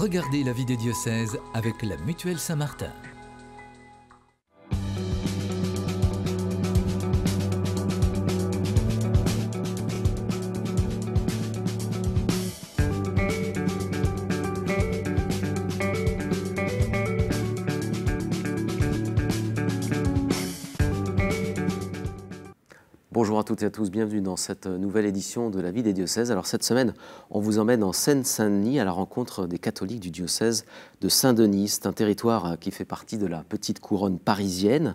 Regardez la vie des diocèses avec la Mutuelle Saint-Martin. à tous, bienvenue dans cette euh, nouvelle édition de La vie des diocèses. Alors cette semaine, on vous emmène en Seine-Saint-Denis à la rencontre des catholiques du diocèse de Saint-Denis. C'est un territoire euh, qui fait partie de la petite couronne parisienne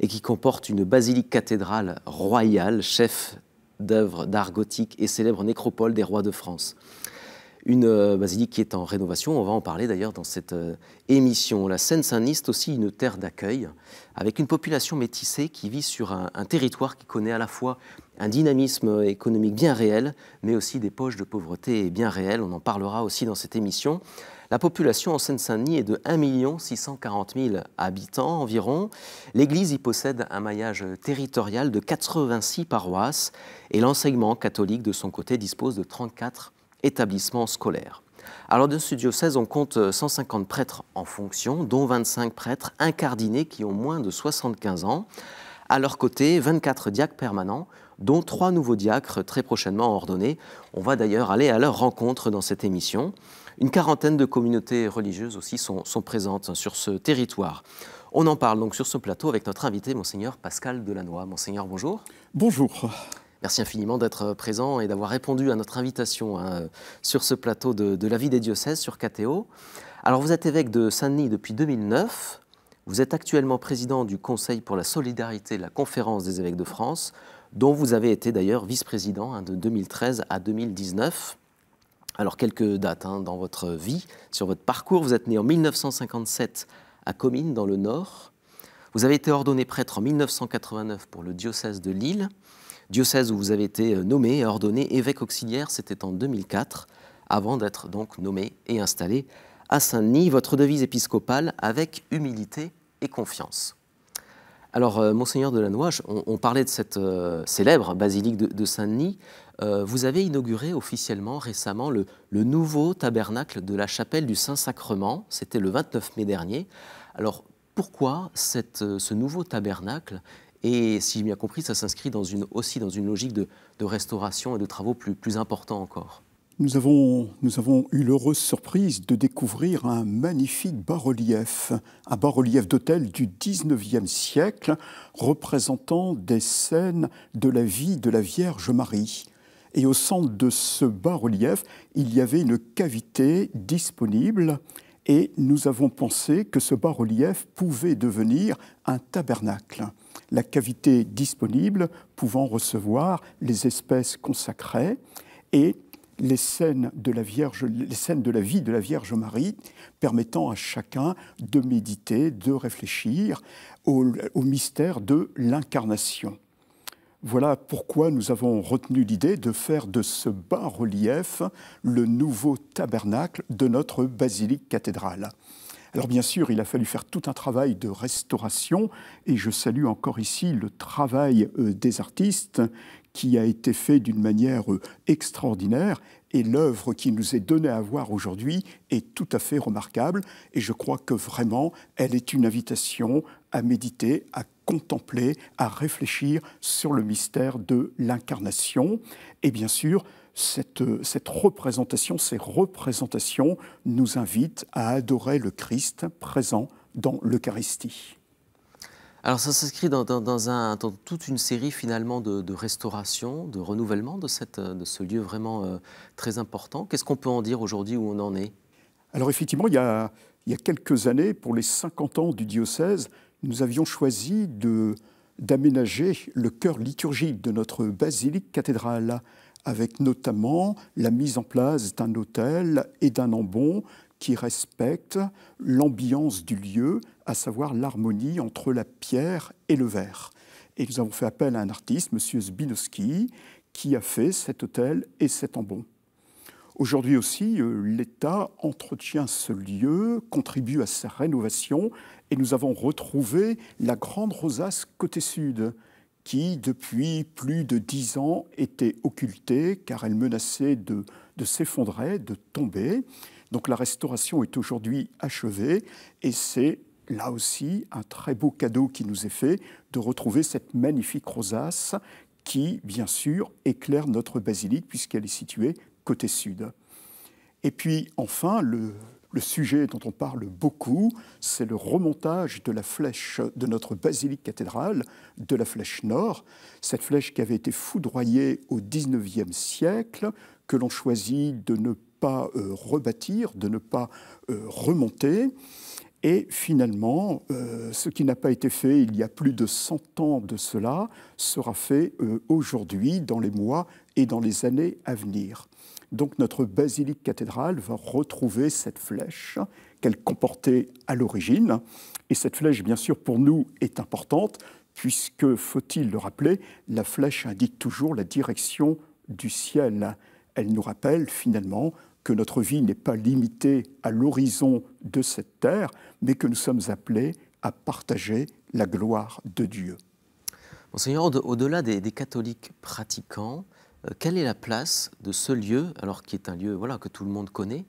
et qui comporte une basilique cathédrale royale, chef d'œuvre d'art gothique et célèbre nécropole des rois de France une euh, basilique qui est en rénovation. On va en parler d'ailleurs dans cette euh, émission. La Seine-Saint-Denis est aussi une terre d'accueil avec une population métissée qui vit sur un, territoire qui connaît à la fois un dynamisme économique bien réel, mais aussi des poches de pauvreté bien réelles. On en parlera aussi dans cette émission. La population en Seine-Saint-Denis est de 1 640 000 habitants environ. L'Église y possède un maillage territorial de 86 paroisses et l'enseignement catholique de son côté dispose de 34 établissement scolaire. Alors de ce diocèse, on compte 150 euh, prêtres en fonction, dont 25 prêtres incardinés qui ont moins de 75 ans. À leur côté, 24 diacres permanents, dont trois nouveaux diacres très prochainement ordonnés. On va d'ailleurs aller à leur rencontre dans cette émission. Une quarantaine de communautés religieuses aussi sont, sont présentes sur ce territoire. On en parle donc sur ce plateau avec notre invité, Monseigneur Pascal Delannoy. Monseigneur, bonjour. Bonjour. Merci infiniment d'être euh, présent et d'avoir répondu à notre invitation hein, euh, sur ce plateau de, la vie des diocèses sur KTO. Alors vous êtes évêque de Saint-Denis depuis 2009. Vous êtes actuellement président du Conseil pour la solidarité de la Conférence des évêques de France, dont vous avez été d'ailleurs vice-président hein, de 2013 à 2019. Alors quelques dates hein, dans votre vie, sur votre parcours. Vous êtes né en 1957 à Comines, dans le Nord. Vous avez été ordonné prêtre en 1989 pour le diocèse de Lille diocèse où vous avez été euh, nommé et ordonné évêque auxiliaire, c'était en 2004, avant d'être donc nommé et installé à Saint-Denis, votre devise épiscopale avec humilité et confiance. Alors, euh, Monseigneur la on, on, parlait de cette euh, célèbre basilique de, Saint-Denis. vous avez inauguré officiellement récemment le, nouveau tabernacle de la chapelle du Saint-Sacrement. C'était le 29 mai dernier. Alors, pourquoi ce nouveau tabernacle et si j'ai bien compris, ça s'inscrit aussi dans une logique de, restauration et de travaux plus, plus importants encore. Nous avons, nous avons eu l'heureuse surprise de découvrir un magnifique bas-relief, un bas-relief d'hôtel du XIXe siècle représentant des scènes de la vie de la Vierge Marie. Et au centre de ce bas-relief, il y avait une cavité disponible et nous avons pensé que ce bas-relief pouvait devenir un tabernacle la cavité disponible pouvant recevoir les espèces consacrées et les scènes, de la les scènes de la vie de la Vierge Marie permettant à chacun de méditer, de réfléchir au, au mystère de l'incarnation. Voilà pourquoi nous avons retenu l'idée de faire de ce bas relief le nouveau tabernacle de notre basilique cathédrale. Alors bien sûr, il a fallu faire tout un travail de restauration et je salue encore ici le travail euh, des artistes qui a été fait d'une manière euh, extraordinaire et l'œuvre qui nous est donnée à voir aujourd'hui est tout à fait remarquable et je crois que vraiment elle est une invitation à méditer, à contempler, à réfléchir sur le mystère de l'incarnation et bien sûr euh, cette, représentation, ces représentations nous invitent à adorer le Christ présent dans l'Eucharistie. Alors ça s'inscrit dans, toute une série finalement de, de restauration, de renouvellement de, ce lieu vraiment euh, très important. Qu'est-ce qu'on peut en dire aujourd'hui où on en est Alors effectivement, il y, a, il y, a, quelques années, pour les 50 ans du diocèse, nous avions choisi d'aménager le cœur liturgique de notre basilique cathédrale avec notamment la mise en place d'un hôtel et d'un embon qui respectent l'ambiance du lieu, à savoir l'harmonie entre la pierre et le verre. Et nous avons fait appel à un artiste, M. Zbinowski, qui a fait cet hôtel et cet embon. Aujourd'hui aussi, euh, l'État entretient ce lieu, contribue à sa rénovation, et nous avons retrouvé la grande rosace côté sud, qui, depuis plus de dix ans, était occultée car elle menaçait de, de s'effondrer, de tomber. Donc la restauration est aujourd'hui achevée et c'est là aussi un très beau cadeau qui nous est fait de retrouver cette magnifique rosace qui, bien sûr, éclaire notre basilique puisqu'elle est située côté sud. Et puis enfin, le, le sujet dont on parle beaucoup, c'est le remontage de la flèche de notre basilique cathédrale, de la flèche nord, cette flèche qui avait été foudroyée au XIXe siècle, que l'on choisit de ne pas euh, rebâtir, de ne pas euh, remonter. Et finalement, euh, ce qui n'a pas été fait il y a plus de 100 ans de cela sera fait aujourd'hui, dans les mois et dans les années à venir. Donc notre basilique cathédrale va retrouver cette flèche qu'elle comportait à l'origine. Et cette flèche, bien sûr, pour nous est importante, puisque, faut-il le rappeler, la flèche indique toujours la direction du ciel. Elle nous rappelle finalement que notre vie n'est pas limitée à l'horizon de cette terre, mais que nous sommes appelés à partager la gloire de Dieu. Monseigneur, au-delà des, des, catholiques pratiquants, euh, quelle est la place de ce lieu, alors qui est un lieu voilà, que tout le monde connaît,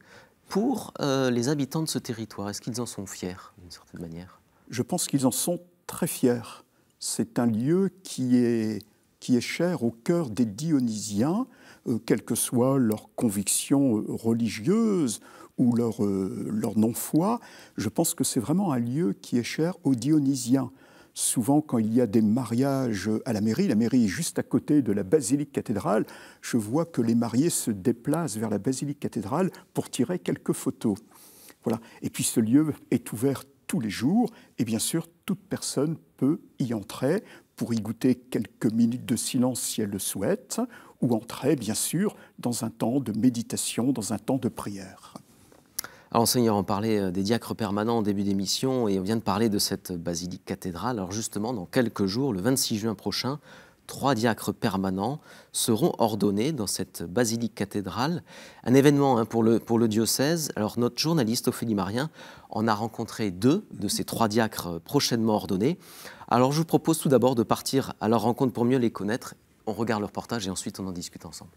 pour euh, les habitants de ce territoire Est-ce qu'ils en sont fiers, d'une certaine manière Je pense qu'ils en sont très fiers. C'est un lieu qui est, cher au cœur des Dionysiens, quelle euh, quelles que soient leurs convictions religieuses ou leur non-foi. Je pense que c'est vraiment un lieu qui est cher aux Dionysiens souvent quand il y a des mariages à la mairie, la mairie est juste à côté de la basilique cathédrale, je vois que les mariés se déplacent vers la basilique cathédrale pour tirer quelques photos. Voilà. Et puis ce lieu est ouvert tous les jours et bien sûr toute personne peut y entrer pour y goûter quelques minutes de silence si elle le souhaite ou entrer bien sûr dans un temps de méditation, dans un temps de prière. Alors, ah, Seigneur, on parlait euh, des diacres permanents au début d'émission et on vient de parler de cette basilique cathédrale. Alors, justement, dans quelques jours, le 26 juin prochain, trois diacres permanents seront ordonnés dans cette basilique cathédrale. Un événement hein, pour, le, pour le diocèse. Alors notre journaliste Ophélie Marien en a rencontré deux de ces trois diacres prochainement ordonnés. Alors je vous propose tout d'abord de partir à leur rencontre pour mieux les connaître. On regarde leur reportage et ensuite on en discute ensemble.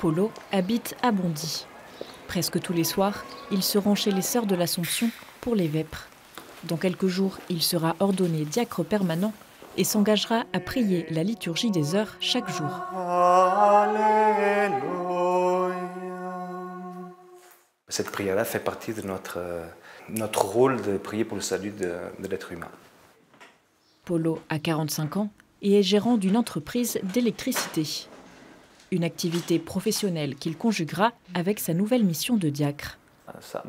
Polo habite à Bondy. Presque tous les soirs, il se rend chez les sœurs de l'Assomption pour les vêpres. Dans quelques jours, il sera ordonné diacre permanent et s'engagera à prier la liturgie des heures chaque jour. Cette prière-là fait partie de notre, euh, notre rôle de prier pour le salut de, de l'être humain. Polo a 45 ans et est gérant d'une entreprise d'électricité une activité professionnelle qu'il conjuguera avec sa nouvelle mission de diacre. Euh, ça,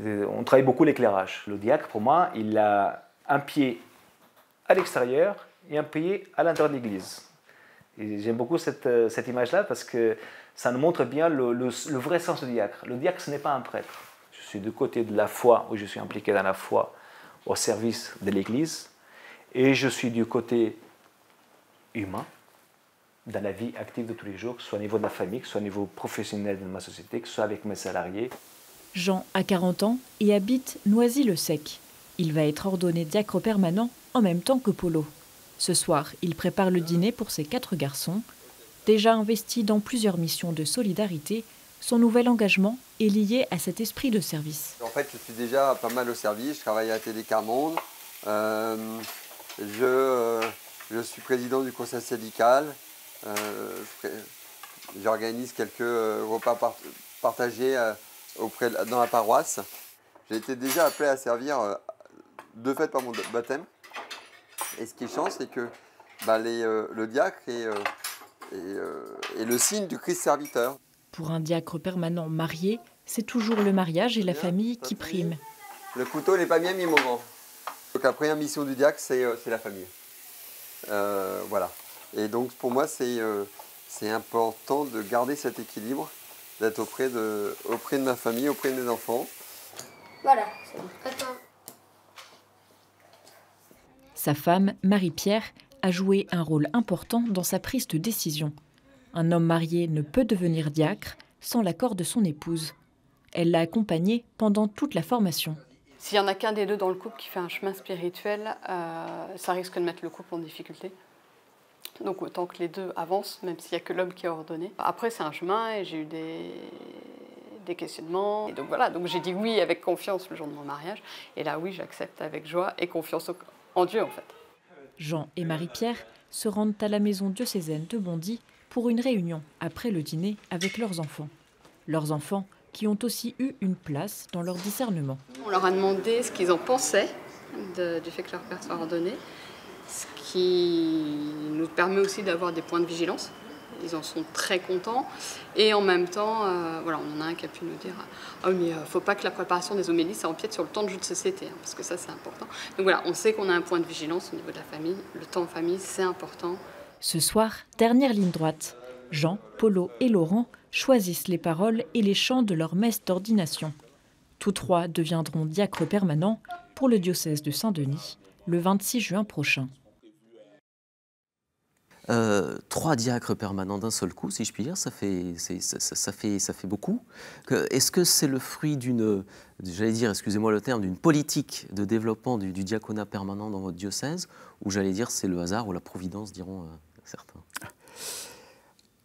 euh, On travaille beaucoup l'éclairage. Le diacre, pour moi, il a un pied à l'extérieur et un pied à l'intérieur de l'église. J'aime beaucoup cette, euh, cette image-là parce que ça nous montre bien le, le vrai sens du diacre. Le diacre, ce n'est pas un prêtre. Je suis du côté de la foi, où je suis impliqué dans la foi, au service de l'Église, et je suis du côté humain dans la vie active de tous les jours, que ce soit au niveau de la famille, que ce soit au niveau professionnel de ma société, que ce soit avec mes salariés. Jean a 40 ans et habite Noisy-le-Sec. Il va être ordonné diacre permanent en même temps que Polo. Ce soir, il prépare le dîner pour ses quatre garçons. Déjà investi dans plusieurs missions de solidarité, son nouvel engagement est lié à cet esprit de service. En fait, je suis déjà pas mal au service. Je travaille à Télécarmonde. Euh, je euh, je suis président du conseil syndical. Euh, j'organise quelques euh, repas partagés euh, auprès dans la paroisse. J'ai été déjà appelé à servir de fait par mon baptême. Et ce qui est chance, c'est que bah, le diacre est, le signe du Christ serviteur. Pour un diacre permanent marié, c'est toujours le mariage et la famille qui prime. Le couteau n'est pas bien mis, au Donc la première mission du diacre, c'est la famille. Euh, voilà. Et donc pour moi, euh, c'est important de garder cet équilibre, d'être auprès de, auprès de ma famille, auprès de mes enfants. Voilà, Sa femme, Marie-Pierre, a joué un rôle important dans sa prise de décision. Un homme marié ne peut devenir diacre sans l'accord de son épouse. Elle l'a accompagné pendant toute la formation. S'il y en a qu'un des deux dans le couple qui fait un chemin spirituel, euh, ça risque de mettre le couple en difficulté. Donc autant que les deux avancent, même s'il n'y a que l'homme qui a ordonné. Après, c'est un chemin et j'ai eu des, questionnements. Et donc voilà, donc j'ai dit oui avec confiance le jour de mon mariage. Et là, oui, j'accepte avec joie et confiance en Dieu, en fait. Jean et Marie-Pierre se rendent à la maison diocésaine de Bondy pour une réunion après le dîner avec leurs enfants. Leurs enfants qui ont aussi eu une place dans leur discernement. On leur a demandé ce qu'ils en pensaient du fait que leur père soit ordonné, ce qui nous permet aussi d'avoir des points de vigilance. Ils en sont très contents. Et en même temps, euh, voilà, on en a un qui a pu nous dire oh, mais il euh, ne faut pas que la préparation des homélies, ça empiète sur le temps de jeu de société, hein, parce que ça, c'est important. Donc voilà, on sait qu'on a un point de vigilance au niveau de la famille. Le temps en famille, c'est important. Ce soir, dernière ligne droite. Jean, Polo et Laurent choisissent les paroles et les chants de leur messe d'ordination. Tous trois deviendront diacres permanents pour le diocèse de Saint-Denis le 26 juin prochain. Euh, trois diacres permanents d'un seul coup, si je puis dire, ça fait, ça, fait, ça fait beaucoup. Est-ce que c'est le fruit d'une, j'allais dire, excusez-moi le terme, d'une politique de développement du, diaconat permanent dans votre diocèse, ou j'allais dire c'est le hasard ou la providence, diront euh, certains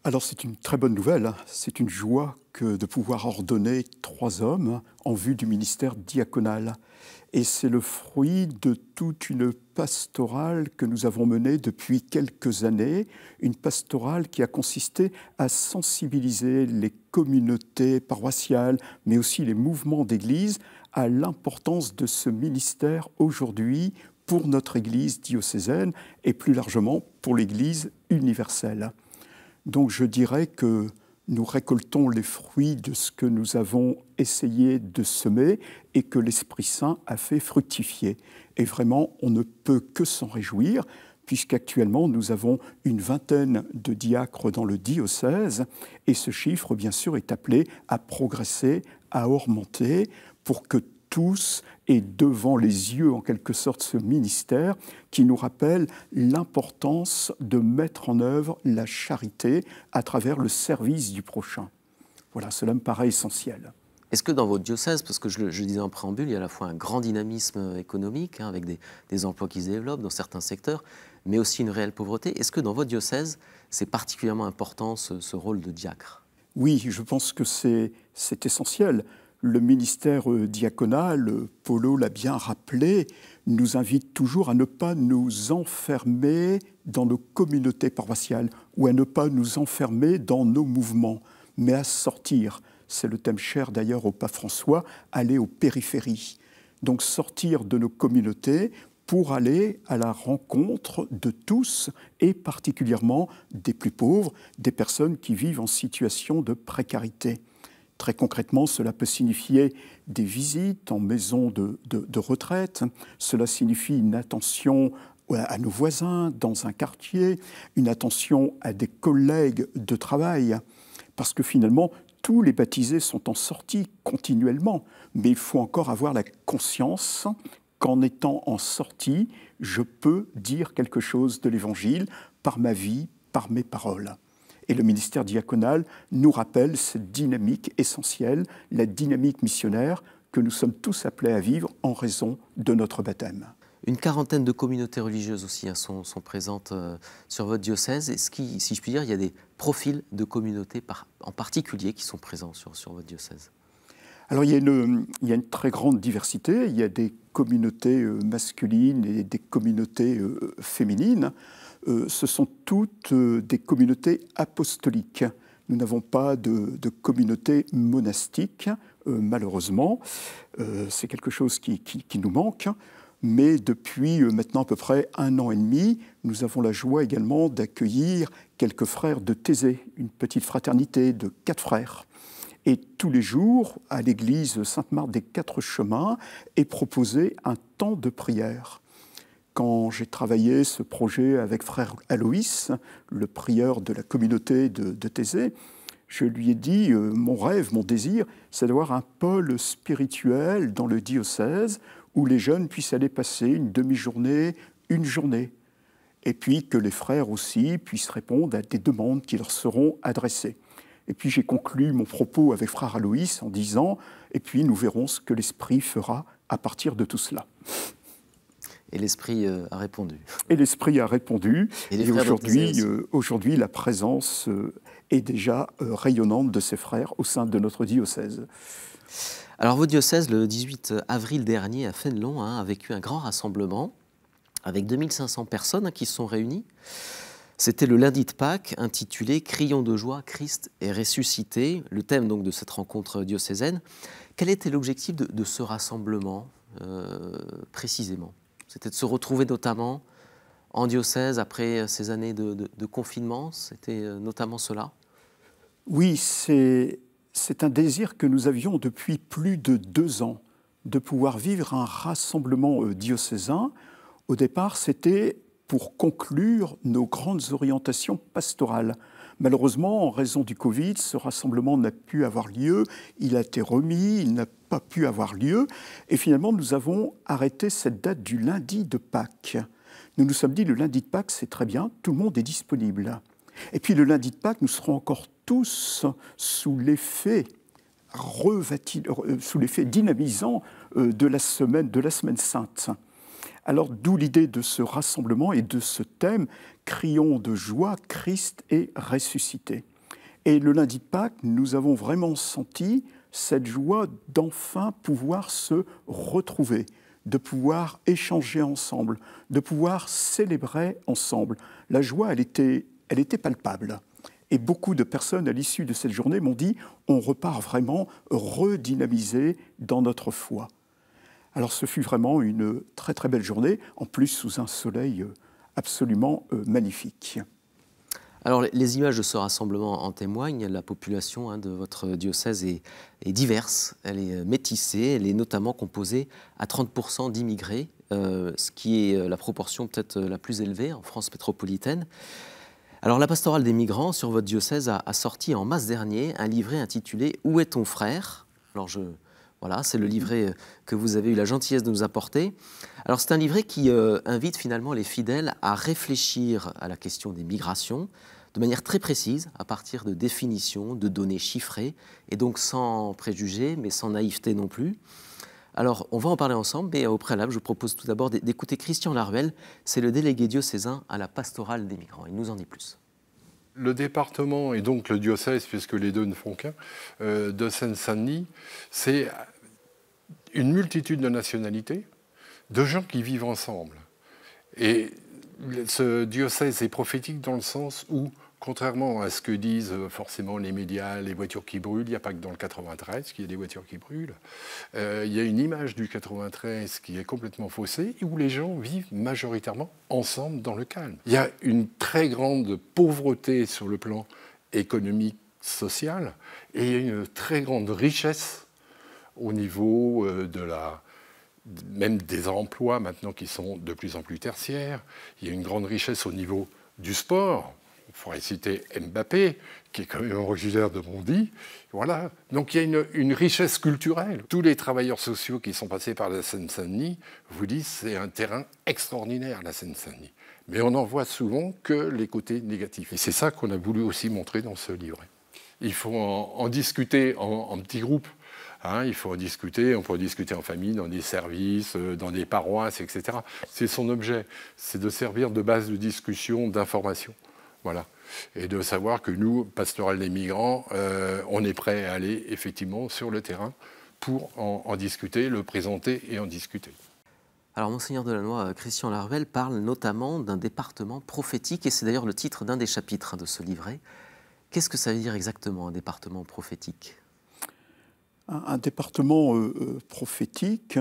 alors c'est une très bonne nouvelle, hein. c'est une joie de pouvoir ordonner trois hommes en vue du ministère diaconal. Et c'est le fruit de toute une pastorale que nous avons menée depuis quelques années, une pastorale qui a consisté à sensibiliser les communautés paroissiales, mais aussi les mouvements d'Église, à l'importance de ce ministère aujourd'hui pour notre Église diocésaine et plus largement pour l'Église universelle. Donc je dirais que nous récoltons les fruits de ce que nous avons essayé de semer et que l'Esprit Saint a fait fructifier. Et vraiment, on ne peut que s'en réjouir, puisqu'actuellement, nous avons une vingtaine de diacres dans le diocèse, et ce chiffre, bien sûr, est appelé à progresser, à augmenter, pour que tous et devant les yeux, en quelque sorte, ce ministère qui nous rappelle l'importance de mettre en œuvre la charité à travers le service du prochain. Voilà, cela me paraît essentiel. Est-ce que dans votre diocèse, parce que je disais en préambule, il y a à la fois un grand dynamisme économique, hein, avec des, emplois qui se développent dans certains secteurs, mais aussi une réelle pauvreté, est-ce que dans votre diocèse, c'est particulièrement important ce, rôle de diacre Oui, je pense que c'est essentiel le ministère euh, diaconal, euh, Polo l'a bien rappelé, nous invite toujours à ne pas nous enfermer dans nos communautés paroissiales ou à ne pas nous enfermer dans nos mouvements, mais à sortir. C'est le thème cher d'ailleurs au pape François, aller aux périphéries. Donc sortir de nos communautés pour aller à la rencontre de tous et particulièrement des plus pauvres, des personnes qui vivent en situation de précarité. Très concrètement, cela peut signifier des visites en maison de, retraite, cela signifie une attention à nos voisins dans un quartier, une attention à des collègues de travail, parce que finalement, tous les baptisés sont en sortie continuellement, mais il faut encore avoir la conscience qu'en étant en sortie, je peux dire quelque chose de l'Évangile par ma vie, par mes paroles. Et le ministère diaconal nous rappelle cette dynamique essentielle, la dynamique missionnaire que nous sommes tous appelés à vivre en raison de notre baptême. Une quarantaine de communautés religieuses aussi hein, sont, présentes euh, sur votre diocèse. Est-ce qu'il, si je puis dire, il y a des profils de communautés en particulier qui sont présents sur, votre diocèse alors il y, a une, très grande diversité, il y a des communautés euh, masculines et des communautés euh, féminines. Euh, ce sont toutes euh, des communautés apostoliques. Nous n'avons pas de, communauté monastique, euh, malheureusement. C'est quelque chose qui, nous manque. Mais depuis maintenant à peu près un an et demi, nous avons la joie également d'accueillir quelques frères de Thésée, une petite fraternité de quatre frères. Et tous les jours, à l'église Sainte-Marthe des Quatre Chemins, est proposé un temps de prière quand j'ai travaillé ce projet avec frère Aloïs, le prieur de la communauté de, Thésée, je lui ai dit euh, mon rêve, mon désir, c'est d'avoir un pôle spirituel dans le diocèse où les jeunes puissent aller passer une demi-journée, une journée, et puis que les frères aussi puissent répondre à des demandes qui leur seront adressées. Et puis j'ai conclu mon propos avec frère Aloïs en disant, et puis nous verrons ce que l'Esprit fera à partir de tout cela. Et l'esprit euh, a répondu. Et l'esprit a répondu. Et, aujourd'hui, euh, aujourd'hui, la présence euh, est déjà rayonnante de ses frères au sein de notre diocèse. Alors, votre diocèse, le 18 avril dernier à Fénelon, hein, a vécu un grand rassemblement avec 2500 personnes hein, qui se sont réunies. C'était le lundi de Pâques intitulé Crions de joie, Christ est ressuscité, le thème donc de cette rencontre diocésaine. Quel était l'objectif de, ce rassemblement précisément c'était de se retrouver notamment en diocèse après euh, ces années de, confinement. C'était euh, notamment cela. Oui, c'est un désir que nous avions depuis plus de deux ans de pouvoir vivre un rassemblement euh, diocésain. Au départ, c'était pour conclure nos grandes orientations pastorales. Malheureusement, en raison du Covid, ce rassemblement n'a pu avoir lieu, il a été remis, il n'a pas pu avoir lieu, et finalement nous avons arrêté cette date du lundi de Pâques. Nous nous sommes dit, le lundi de Pâques, c'est très bien, tout le monde est disponible. Et puis le lundi de Pâques, nous serons encore tous sous l'effet euh, sous l'effet dynamisant euh, de la semaine de la semaine sainte. Alors d'où l'idée de ce rassemblement et de ce thème, Crions de joie, Christ est ressuscité. Et le lundi de Pâques, nous avons vraiment senti cette joie d'enfin pouvoir se retrouver, de pouvoir échanger ensemble, de pouvoir célébrer ensemble. La joie, elle était, elle était palpable. Et beaucoup de personnes à l'issue de cette journée m'ont dit, on repart vraiment redynamisé dans notre foi. Alors ce fut vraiment une très très belle journée, en plus sous un soleil euh, absolument euh, magnifique. Alors les images de ce rassemblement en témoignent. La population hein, de votre diocèse est, diverse, elle est euh, métissée, elle est notamment composée à 30% d'immigrés, ce qui est la proportion peut-être la plus élevée en France métropolitaine. Alors la pastorale des migrants sur votre diocèse a, sorti en mars dernier un livret intitulé Où est ton frère Alors je voilà, c'est le livret euh, que vous avez eu la gentillesse de nous apporter. Alors c'est un livret qui euh, invite finalement les fidèles à réfléchir à la question des migrations de manière très précise, à partir de définitions, de données chiffrées, et donc sans préjugés, mais sans naïveté non plus. Alors, on va en parler ensemble, mais au préalable, je vous propose tout d'abord d'écouter Christian Laruelle, c'est le délégué diocésain à la pastorale des migrants. Il nous en dit plus le département et donc le diocèse, puisque les deux ne font qu'un, euh, de Seine-Saint-Denis, c'est une multitude de nationalités, de gens qui vivent ensemble. Et ce diocèse est prophétique dans le sens où, contrairement à ce que disent euh, forcément les médias, les voitures qui brûlent, il n'y a pas que dans le 93 qu'il y a des voitures qui brûlent, euh, il y a une image du 93 qui est complètement faussée, où les gens vivent majoritairement ensemble dans le calme. Il y a une très grande pauvreté sur le plan économique, social, et il y a une très grande richesse au niveau euh, de la, même des emplois maintenant qui sont de plus en plus tertiaires. Il y a une grande richesse au niveau du sport. Il faudrait citer Mbappé, qui est quand même originaire de Bondy. Voilà. Donc il y a une, richesse culturelle. Tous les travailleurs sociaux qui sont passés par la Seine-Saint-Denis vous disent c'est un terrain extraordinaire, la Seine-Saint-Denis. Mais on n'en voit souvent que les côtés négatifs. Et c'est ça qu'on a voulu aussi montrer dans ce livret. Il faut en, discuter en, en petits groupes Hein, il faut discuter, on peut discuter en famille, dans des services, euh, dans des paroisses, etc. C'est son objet, c'est de servir de base de discussion, d'information. Voilà. Et de savoir que nous, Pastoral des migrants, euh, on est prêt à aller effectivement sur le terrain pour en, discuter, le présenter et en discuter. Alors, Monseigneur Delannoy, euh, Christian Larvel parle notamment d'un département prophétique, et c'est d'ailleurs le titre d'un des chapitres de ce livret. Qu'est-ce que ça veut dire exactement, un département prophétique un département euh, euh, prophétique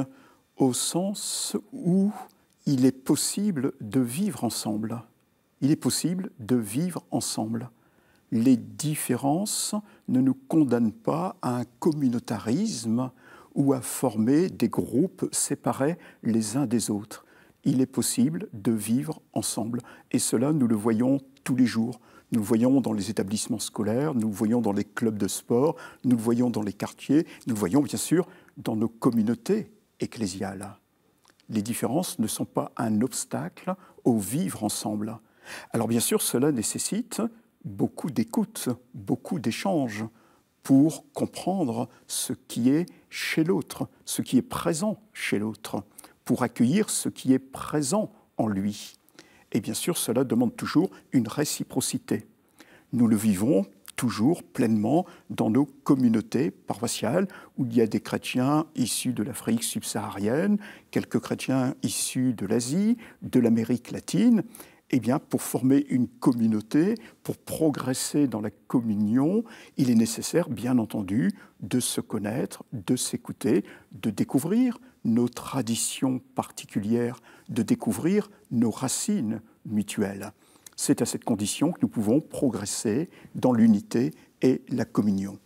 au sens où il est possible de vivre ensemble. Il est possible de vivre ensemble. Les différences ne nous condamnent pas à un communautarisme ou à former des groupes séparés les uns des autres. Il est possible de vivre ensemble. Et cela, nous le voyons tous les jours nous le voyons dans les établissements scolaires, nous le voyons dans les clubs de sport, nous le voyons dans les quartiers, nous le voyons bien sûr dans nos communautés ecclésiales. Les différences ne sont pas un obstacle au vivre ensemble. Alors bien sûr, cela nécessite beaucoup d'écoute, beaucoup d'échanges pour comprendre ce qui est chez l'autre, ce qui est présent chez l'autre, pour accueillir ce qui est présent en lui. Et bien sûr, cela demande toujours une réciprocité. Nous le vivons toujours pleinement dans nos communautés paroissiales où il y a des chrétiens issus de l'Afrique subsaharienne, quelques chrétiens issus de l'Asie, de l'Amérique latine, eh bien, pour former une communauté, pour progresser dans la communion, il est nécessaire, bien entendu, de se connaître, de s'écouter, de découvrir nos traditions particulières, de découvrir nos racines mutuelles. C'est à cette condition que nous pouvons progresser dans l'unité et la communion.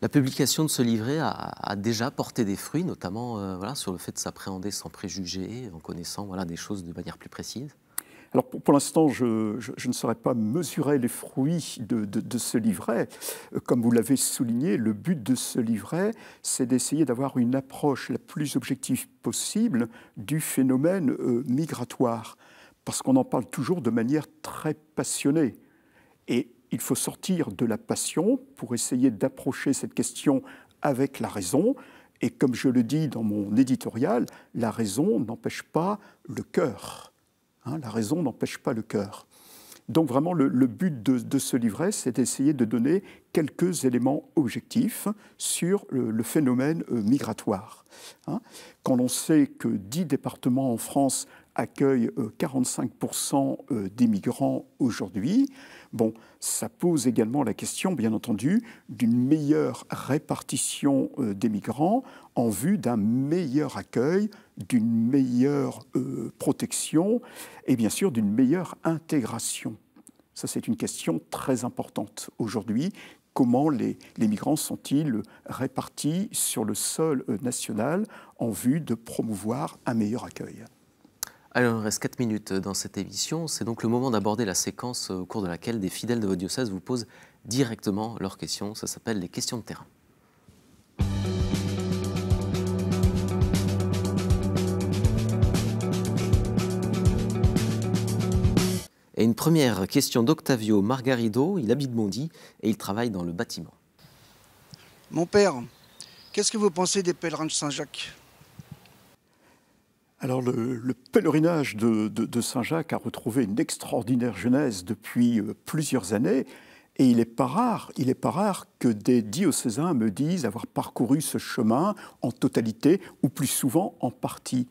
La publication de ce livret a, déjà porté des fruits, notamment euh, sur le fait de s'appréhender sans préjugés, en connaissant voilà, des choses de manière plus précise pour, l'instant, je, ne saurais pas mesurer les fruits de, ce livret. Euh, comme vous l'avez souligné, le but de ce livret, c'est d'essayer d'avoir une approche la plus objective possible du phénomène euh, migratoire, parce qu'on en parle toujours de manière très passionnée. Et il faut sortir de la passion pour essayer d'approcher cette question avec la raison. Et comme je le dis dans mon éditorial, la raison n'empêche pas le cœur. Hein, la raison n'empêche pas le cœur. Donc vraiment, le, but de, ce livret, c'est d'essayer de donner quelques éléments objectifs sur le, phénomène euh, migratoire. Hein. Quand on sait que dix départements en France accueille 45% euh, euh, des migrants aujourd'hui. Bon, ça pose également la question, bien entendu, d'une meilleure répartition euh, des migrants en vue d'un meilleur accueil, d'une meilleure protection et bien sûr d'une meilleure intégration. Ça, c'est une question très importante aujourd'hui. Comment les, les migrants sont-ils répartis sur le sol national en vue de promouvoir un meilleur accueil alors, il reste 4 minutes euh, dans cette émission. C'est donc le moment d'aborder la séquence euh, au cours de laquelle des fidèles de votre diocèse vous posent directement leurs questions. Ça s'appelle les questions de terrain. Et une première question d'Octavio Margarido. Il habite Bondy et il travaille dans le bâtiment. Mon père, qu'est-ce que vous pensez des pèlerins de Saint-Jacques alors le, pèlerinage de, Saint-Jacques a retrouvé une extraordinaire genèse depuis euh, plusieurs années. Et il n'est pas rare, est pas rare que des diocésains me disent avoir parcouru ce chemin en totalité ou plus souvent en partie.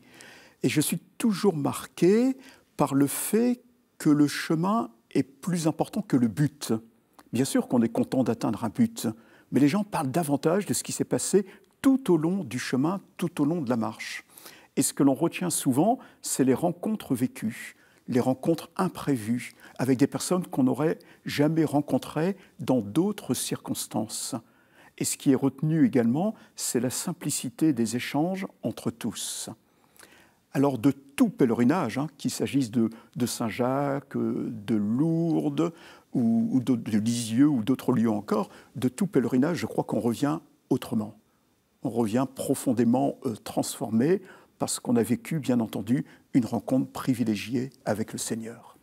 Et je suis toujours marqué par le fait que le chemin est plus important que le but. Bien sûr qu'on est content d'atteindre un but, mais les gens parlent davantage de ce qui s'est passé tout au long du chemin, tout au long de la marche. Et ce que l'on retient souvent, c'est les rencontres vécues, les rencontres imprévues avec des personnes qu'on n'aurait jamais rencontrées dans d'autres circonstances. Et ce qui est retenu également, c'est la simplicité des échanges entre tous. Alors de tout pèlerinage, hein, qu'il s'agisse de, Saint-Jacques, de Lourdes ou, de, Lisieux ou d'autres lieux encore, de tout pèlerinage, je crois qu'on revient autrement. On revient profondément euh, transformé, parce qu'on a vécu, bien entendu, une rencontre privilégiée avec le Seigneur.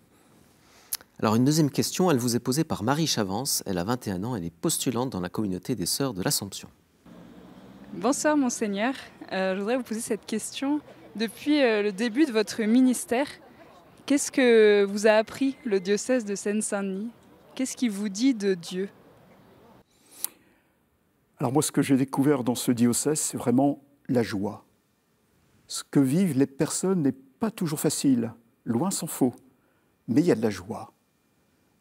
Alors une deuxième question, elle vous est posée par Marie Chavance, elle a 21 ans, elle est postulante dans la communauté des Sœurs de l'Assomption. Bonsoir monseigneur, euh, je voudrais vous poser cette question. Depuis euh, le début de votre ministère, qu'est-ce que vous a appris le diocèse de Seine-Saint-Denis Qu'est-ce qui vous dit de Dieu Alors moi ce que j'ai découvert dans ce diocèse, c'est vraiment la joie, ce que vivent les personnes n'est pas toujours facile, loin s'en faut, mais il y a de la joie.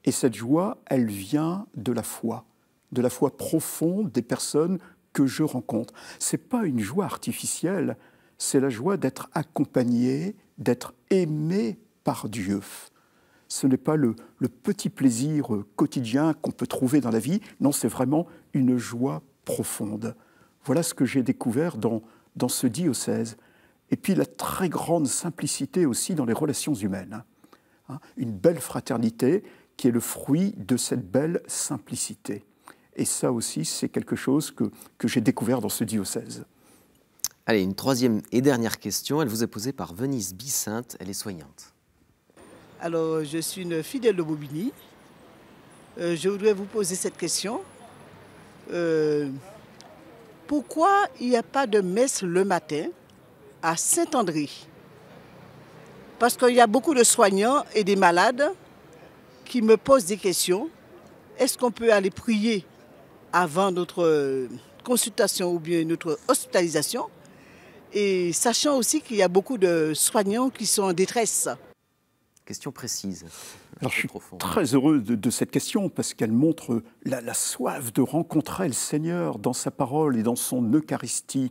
Et cette joie, elle vient de la foi, de la foi profonde des personnes que je rencontre. Ce n'est pas une joie artificielle, c'est la joie d'être accompagné, d'être aimé par Dieu. Ce n'est pas le, petit plaisir euh, quotidien qu'on peut trouver dans la vie, non, c'est vraiment une joie profonde. Voilà ce que j'ai découvert dans ce diocèse. Et puis la très grande simplicité aussi dans les relations humaines. Hein. Hein, une belle fraternité qui est le fruit de cette belle simplicité. Et ça aussi, c'est quelque chose que, j'ai découvert dans ce diocèse. Allez, une troisième et dernière question. Elle vous est posée par Venise Bissinthe, Elle est soignante. Alors, je suis une fidèle de Bobigny. Euh, je voudrais vous poser cette question. Euh, pourquoi il n'y a pas de messe le matin à Saint-André. Parce qu'il y a beaucoup de soignants et des malades qui me posent des questions. Est-ce qu'on peut aller prier avant notre euh, consultation ou bien notre hospitalisation Et sachant aussi qu'il y a beaucoup de soignants qui sont en détresse. Question précise. Alors, je suis très heureux de, cette question parce qu'elle montre la, soif de rencontrer le Seigneur dans sa parole et dans son Eucharistie.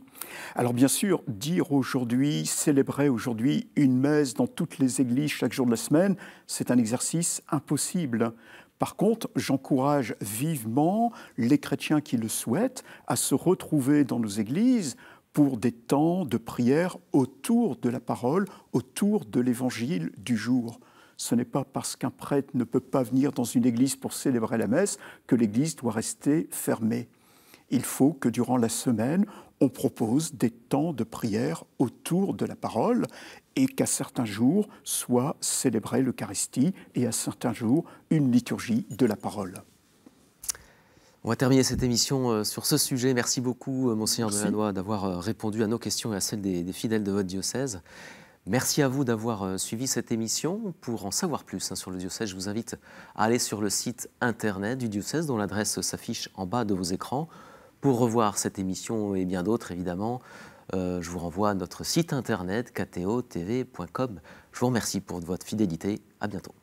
Alors bien sûr, dire aujourd'hui, célébrer aujourd'hui une messe dans toutes les églises chaque jour de la semaine, c'est un exercice impossible. Par contre, j'encourage vivement les chrétiens qui le souhaitent à se retrouver dans nos églises pour des temps de prière autour de la parole, autour de l'évangile du jour. Ce n'est pas parce qu'un prêtre ne peut pas venir dans une église pour célébrer la messe que l'église doit rester fermée. Il faut que durant la semaine, on propose des temps de prière autour de la parole et qu'à certains jours soit célébrée l'Eucharistie et à certains jours une liturgie de la parole. On va terminer cette émission euh, sur ce sujet. Merci beaucoup, euh, monsieur Delanois, d'avoir euh, répondu à nos questions et à celles des fidèles de votre diocèse. Merci à vous d'avoir euh, suivi cette émission. Pour en savoir plus hein, sur le diocèse, je vous invite à aller sur le site internet du diocèse dont l'adresse s'affiche en bas de vos écrans. Pour revoir cette émission et bien d'autres, évidemment, euh, je vous renvoie à notre site internet kto.tv.com. Je vous remercie pour votre fidélité. À bientôt.